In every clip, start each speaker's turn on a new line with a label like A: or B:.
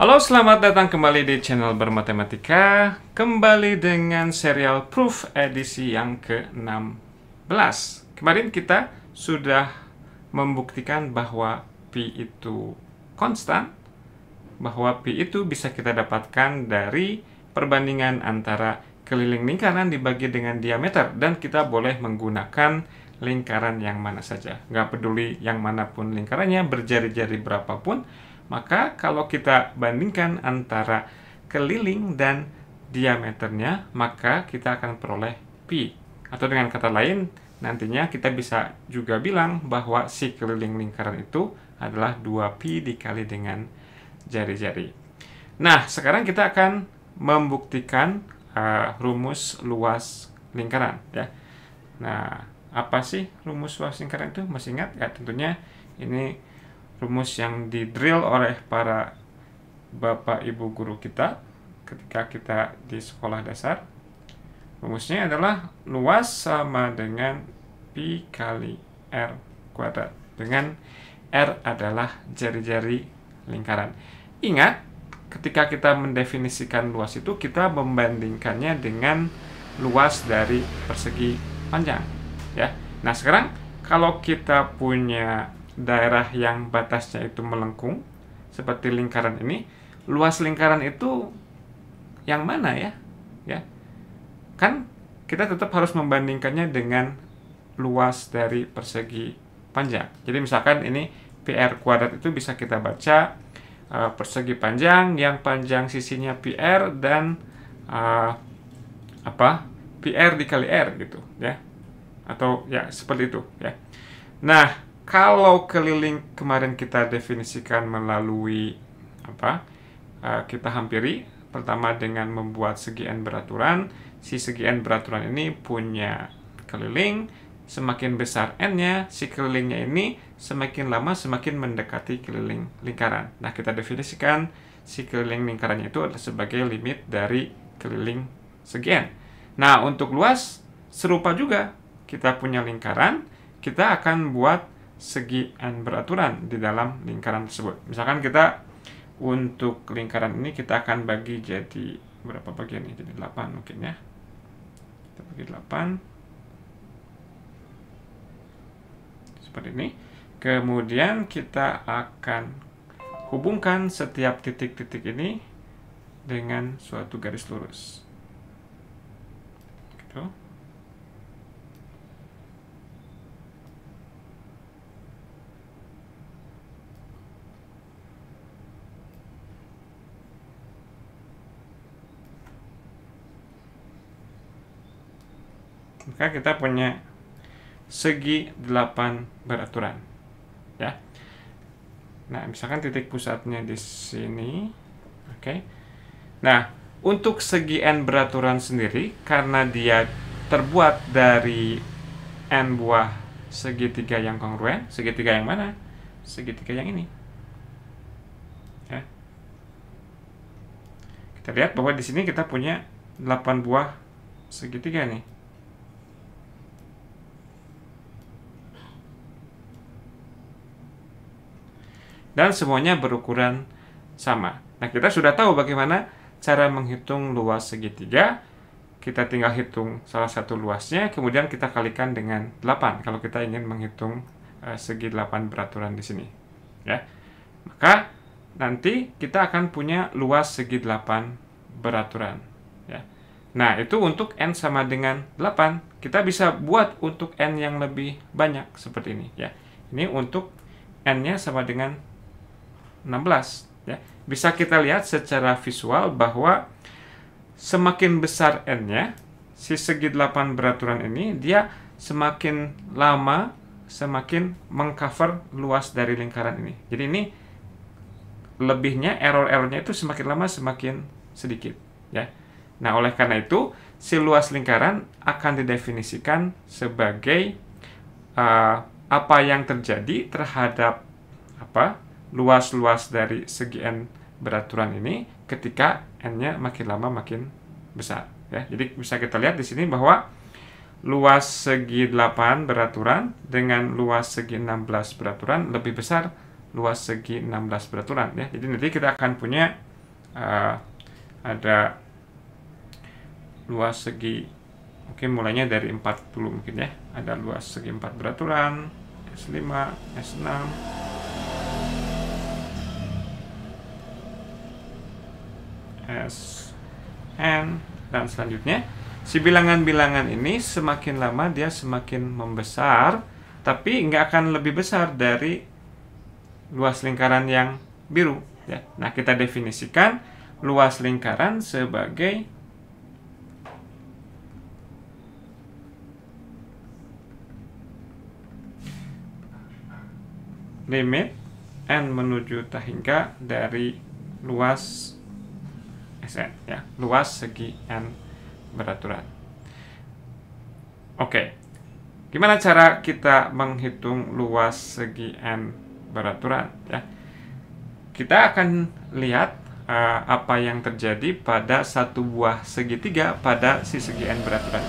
A: Halo, selamat datang kembali di channel Bermatematika Kembali dengan serial Proof edisi yang ke-16 Kemarin kita sudah membuktikan bahwa pi itu konstan Bahwa pi itu bisa kita dapatkan dari perbandingan antara keliling lingkaran dibagi dengan diameter Dan kita boleh menggunakan lingkaran yang mana saja Nggak peduli yang manapun lingkarannya, berjari-jari berapapun maka kalau kita bandingkan antara keliling dan diameternya, maka kita akan peroleh pi. Atau dengan kata lain, nantinya kita bisa juga bilang bahwa si keliling lingkaran itu adalah 2pi dikali dengan jari-jari. Nah, sekarang kita akan membuktikan uh, rumus luas lingkaran ya. Nah, apa sih rumus luas lingkaran itu? Masih ingat ya? Tentunya ini rumus yang didrill oleh para bapak ibu guru kita ketika kita di sekolah dasar. Rumusnya adalah luas sama dengan pi kali r kuadrat dengan r adalah jari-jari lingkaran. Ingat, ketika kita mendefinisikan luas itu kita membandingkannya dengan luas dari persegi panjang, ya. Nah, sekarang kalau kita punya daerah yang batasnya itu melengkung seperti lingkaran ini luas lingkaran itu yang mana ya ya kan kita tetap harus membandingkannya dengan luas dari persegi panjang jadi misalkan ini PR kuadrat itu bisa kita baca uh, persegi panjang yang panjang sisinya PR dan uh, apa PR dikali R gitu ya atau ya seperti itu ya nah kalau keliling kemarin kita definisikan melalui apa uh, kita hampiri pertama dengan membuat segi n beraturan si segi n beraturan ini punya keliling semakin besar n-nya si kelilingnya ini semakin lama semakin mendekati keliling lingkaran nah kita definisikan si keliling lingkarannya itu adalah sebagai limit dari keliling segi n nah untuk luas serupa juga kita punya lingkaran kita akan buat segi n beraturan di dalam lingkaran tersebut. Misalkan kita untuk lingkaran ini kita akan bagi jadi berapa bagian ini? Jadi 8 mungkin ya. Kita bagi 8. Seperti ini. Kemudian kita akan hubungkan setiap titik-titik ini dengan suatu garis lurus. Gitu. maka kita punya segi 8 beraturan ya nah misalkan titik pusatnya di sini oke okay. nah untuk segi n beraturan sendiri karena dia terbuat dari n buah segitiga yang kongruen segitiga yang mana segitiga yang ini ya. kita lihat bahwa di sini kita punya 8 buah segitiga nih dan semuanya berukuran sama. Nah, kita sudah tahu bagaimana cara menghitung luas segitiga. Kita tinggal hitung salah satu luasnya, kemudian kita kalikan dengan 8 kalau kita ingin menghitung uh, segi 8 beraturan di sini. Ya. Maka nanti kita akan punya luas segi 8 beraturan. Ya. Nah, itu untuk n sama dengan 8. Kita bisa buat untuk n yang lebih banyak seperti ini ya. Ini untuk n-nya sama dengan 16 ya. Bisa kita lihat secara visual bahwa semakin besar n-nya si segi 8 beraturan ini dia semakin lama semakin mengcover luas dari lingkaran ini. Jadi ini lebihnya error-errornya itu semakin lama semakin sedikit ya. Nah, oleh karena itu si luas lingkaran akan didefinisikan sebagai uh, apa yang terjadi terhadap apa luas-luas dari segi n beraturan ini ketika n-nya makin lama makin besar ya. Jadi bisa kita lihat di sini bahwa luas segi 8 beraturan dengan luas segi 16 beraturan lebih besar luas segi 16 beraturan ya. Jadi nanti kita akan punya uh, ada luas segi mungkin mulainya dari 40 mungkin ya. Ada luas segi 4 beraturan, S5, S6 S, N, dan selanjutnya. Si bilangan-bilangan ini semakin lama dia semakin membesar, tapi nggak akan lebih besar dari luas lingkaran yang biru. Ya. Nah, kita definisikan luas lingkaran sebagai limit n menuju hingga dari luas Z ya luas segi n beraturan oke gimana cara kita menghitung luas segi n beraturan ya kita akan lihat uh, apa yang terjadi pada satu buah segitiga pada si segi n beraturan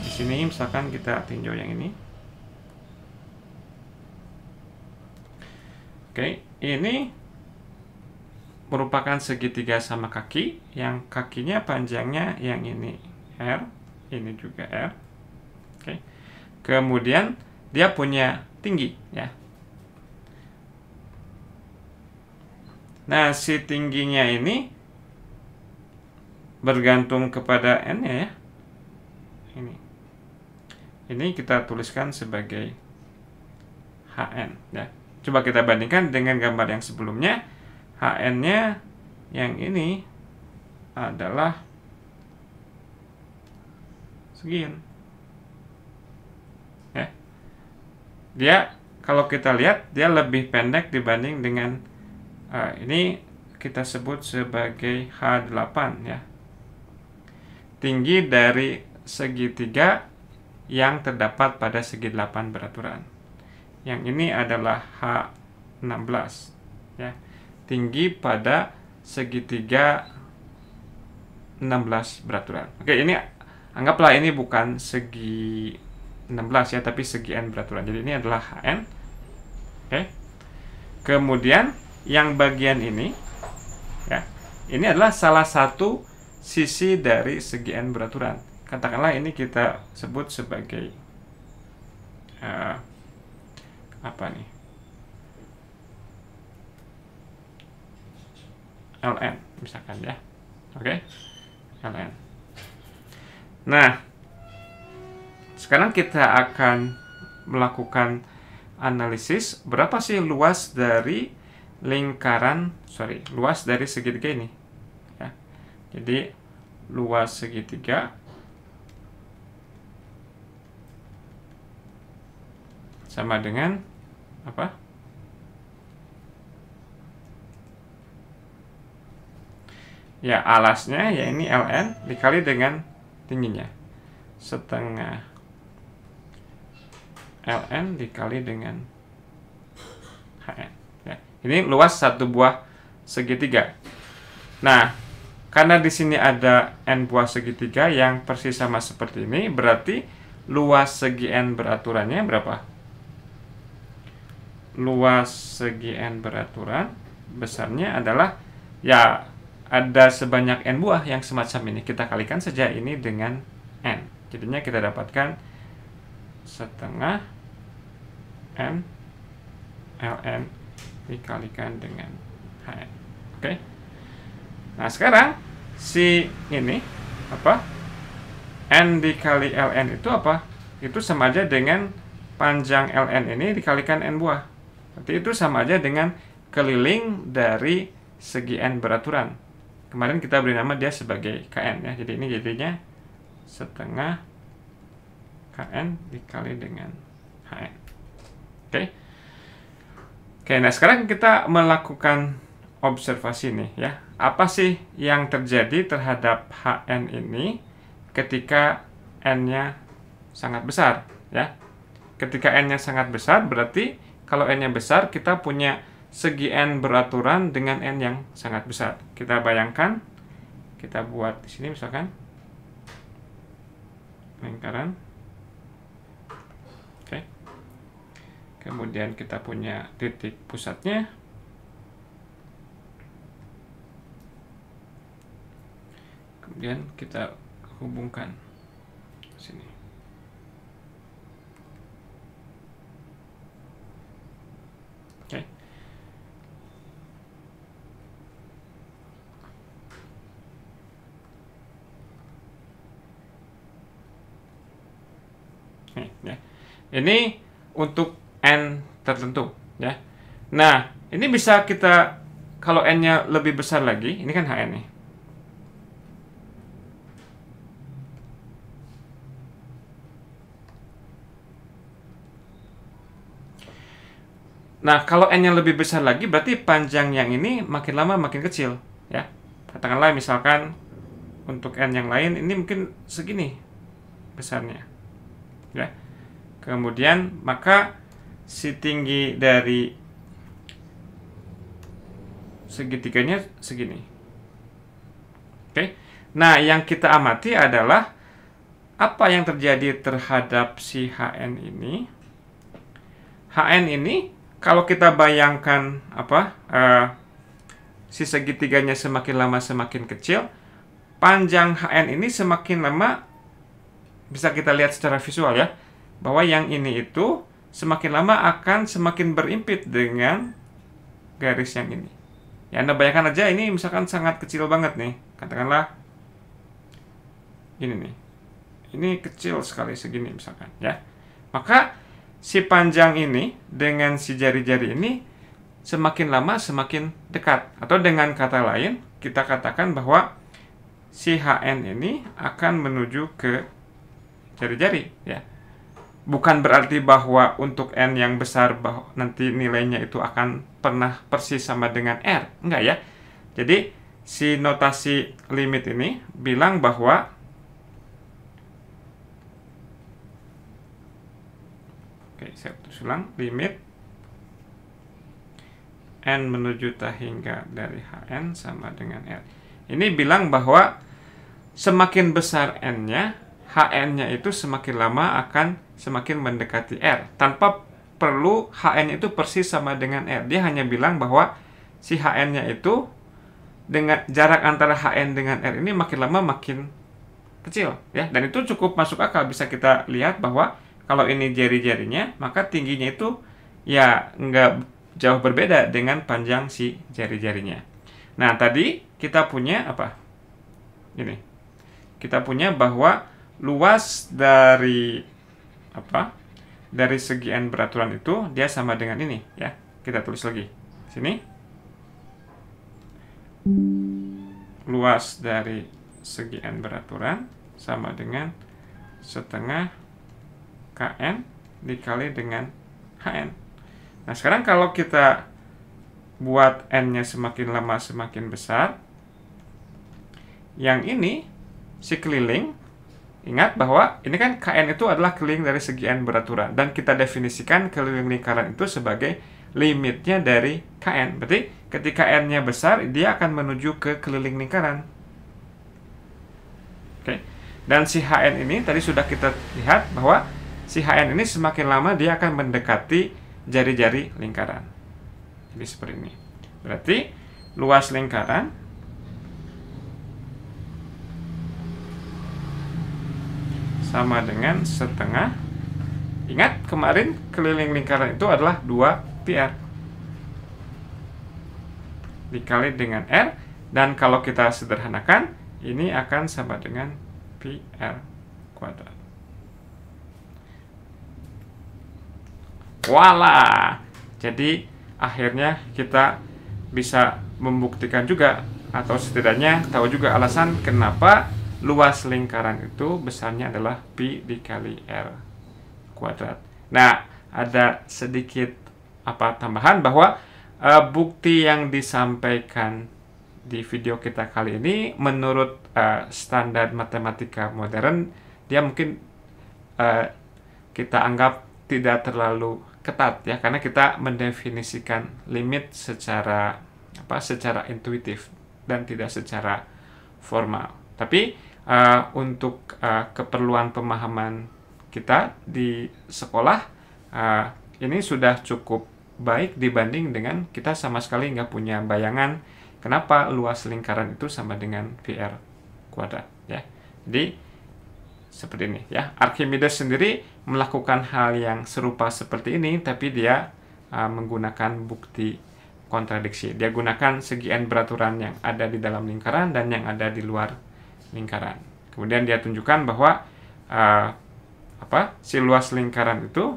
A: di sini misalkan kita tinjau yang ini oke ini merupakan segitiga sama kaki yang kakinya panjangnya yang ini R, ini juga R. Oke. Okay. Kemudian dia punya tinggi ya. Nah, si tingginya ini bergantung kepada n ya. ya. Ini. Ini kita tuliskan sebagai HN ya. Coba kita bandingkan dengan gambar yang sebelumnya HN-nya yang ini adalah segini. Ya. Dia kalau kita lihat dia lebih pendek dibanding dengan uh, ini kita sebut sebagai H8 ya. Tinggi dari segitiga yang terdapat pada segi 8 beraturan. Yang ini adalah H16 ya tinggi pada segitiga 16 beraturan. Oke, ini anggaplah ini bukan segi 16 ya, tapi segi n beraturan. Jadi ini adalah hn. Oke. Kemudian yang bagian ini ya. Ini adalah salah satu sisi dari segi n beraturan. Katakanlah ini kita sebut sebagai uh, apa nih? ln misalkan ya oke okay? ln nah sekarang kita akan melakukan analisis berapa sih luas dari lingkaran sorry luas dari segitiga ini ya. jadi luas segitiga sama dengan apa ya alasnya ya ini LN dikali dengan tingginya setengah LN dikali dengan HN ya. ini luas satu buah segitiga nah karena di sini ada N buah segitiga yang persis sama seperti ini berarti luas segi N beraturannya berapa? luas segi N beraturan besarnya adalah ya ada sebanyak n buah yang semacam ini kita kalikan saja ini dengan n jadinya kita dapatkan setengah n ln dikalikan dengan hn oke okay? nah sekarang si ini apa n dikali ln itu apa itu sama aja dengan panjang ln ini dikalikan n buah berarti itu sama aja dengan keliling dari segi n beraturan kemarin kita beri nama dia sebagai KN ya jadi ini jadinya setengah KN dikali dengan HN oke okay. oke nah sekarang kita melakukan observasi nih ya apa sih yang terjadi terhadap HN ini ketika N-nya sangat besar ya ketika N-nya sangat besar berarti kalau N-nya besar kita punya segi n beraturan dengan n yang sangat besar. Kita bayangkan, kita buat di sini misalkan lingkaran. Oke. Kemudian kita punya titik pusatnya. Kemudian kita hubungkan sini. Ini untuk n tertentu ya. Nah, ini bisa kita kalau n-nya lebih besar lagi, ini kan hn nih. Nah, kalau n nya lebih besar lagi, berarti panjang yang ini makin lama makin kecil, ya. Katakanlah misalkan untuk n yang lain ini mungkin segini besarnya, ya. Kemudian maka si tinggi dari segitiganya segini. Oke. Nah, yang kita amati adalah apa yang terjadi terhadap si HN ini. HN ini kalau kita bayangkan apa uh, si segitiganya semakin lama semakin kecil, panjang HN ini semakin lama bisa kita lihat secara visual ya bahwa yang ini itu semakin lama akan semakin berimpit dengan garis yang ini. Ya Anda bayangkan aja ini misalkan sangat kecil banget nih. Katakanlah ini nih. Ini kecil sekali segini misalkan ya. Maka si panjang ini dengan si jari-jari ini semakin lama semakin dekat. Atau dengan kata lain kita katakan bahwa si HN ini akan menuju ke jari-jari ya bukan berarti bahwa untuk N yang besar bahwa nanti nilainya itu akan pernah persis sama dengan R. Enggak ya. Jadi si notasi limit ini bilang bahwa Oke, saya ulang limit N menuju tak hingga dari HN sama dengan R. Ini bilang bahwa semakin besar N-nya, HN-nya itu semakin lama akan semakin mendekati R tanpa perlu HN itu persis sama dengan R. Dia hanya bilang bahwa si HN-nya itu dengan jarak antara HN dengan R ini makin lama makin kecil ya. Dan itu cukup masuk akal bisa kita lihat bahwa kalau ini jari-jarinya maka tingginya itu ya nggak jauh berbeda dengan panjang si jari-jarinya. Nah, tadi kita punya apa? Ini. Kita punya bahwa luas dari apa? Dari segi n beraturan itu dia sama dengan ini ya. Kita tulis lagi. Sini. Luas dari segi n beraturan sama dengan setengah kn dikali dengan hn. Nah, sekarang kalau kita buat n-nya semakin lama semakin besar, yang ini si keliling Ingat bahwa ini kan KN itu adalah keliling dari segi N beraturan dan kita definisikan keliling lingkaran itu sebagai limitnya dari KN. Berarti ketika N-nya besar, dia akan menuju ke keliling lingkaran. Oke. Dan si HN ini tadi sudah kita lihat bahwa si HN ini semakin lama dia akan mendekati jari-jari lingkaran. Jadi seperti ini. Berarti luas lingkaran sama dengan setengah ingat kemarin keliling lingkaran itu adalah 2 PR dikali dengan R dan kalau kita sederhanakan ini akan sama dengan PR kuadrat Wala, jadi akhirnya kita bisa membuktikan juga atau setidaknya tahu juga alasan kenapa luas lingkaran itu besarnya adalah pi dikali r kuadrat. Nah, ada sedikit apa tambahan bahwa e, bukti yang disampaikan di video kita kali ini menurut e, standar matematika modern dia mungkin e, kita anggap tidak terlalu ketat ya karena kita mendefinisikan limit secara apa secara intuitif dan tidak secara formal. Tapi uh, untuk uh, keperluan pemahaman kita di sekolah uh, ini sudah cukup baik dibanding dengan kita sama sekali nggak punya bayangan kenapa luas lingkaran itu sama dengan VR kuadrat ya jadi seperti ini ya Archimedes sendiri melakukan hal yang serupa seperti ini tapi dia uh, menggunakan bukti kontradiksi. Dia gunakan segi n beraturan yang ada di dalam lingkaran dan yang ada di luar lingkaran. Kemudian dia tunjukkan bahwa uh, apa si luas lingkaran itu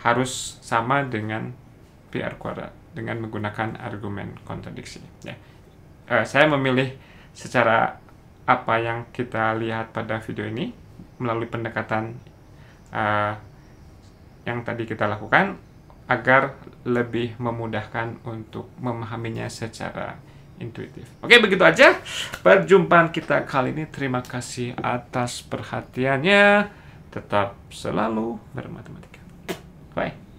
A: harus sama dengan PR kuadrat dengan menggunakan argumen kontradiksi. Ya. Uh, saya memilih secara apa yang kita lihat pada video ini melalui pendekatan uh, yang tadi kita lakukan agar lebih memudahkan untuk memahaminya secara intuitif. Oke, begitu aja perjumpaan kita kali ini. Terima kasih atas perhatiannya. Tetap selalu bermatematika. Bye.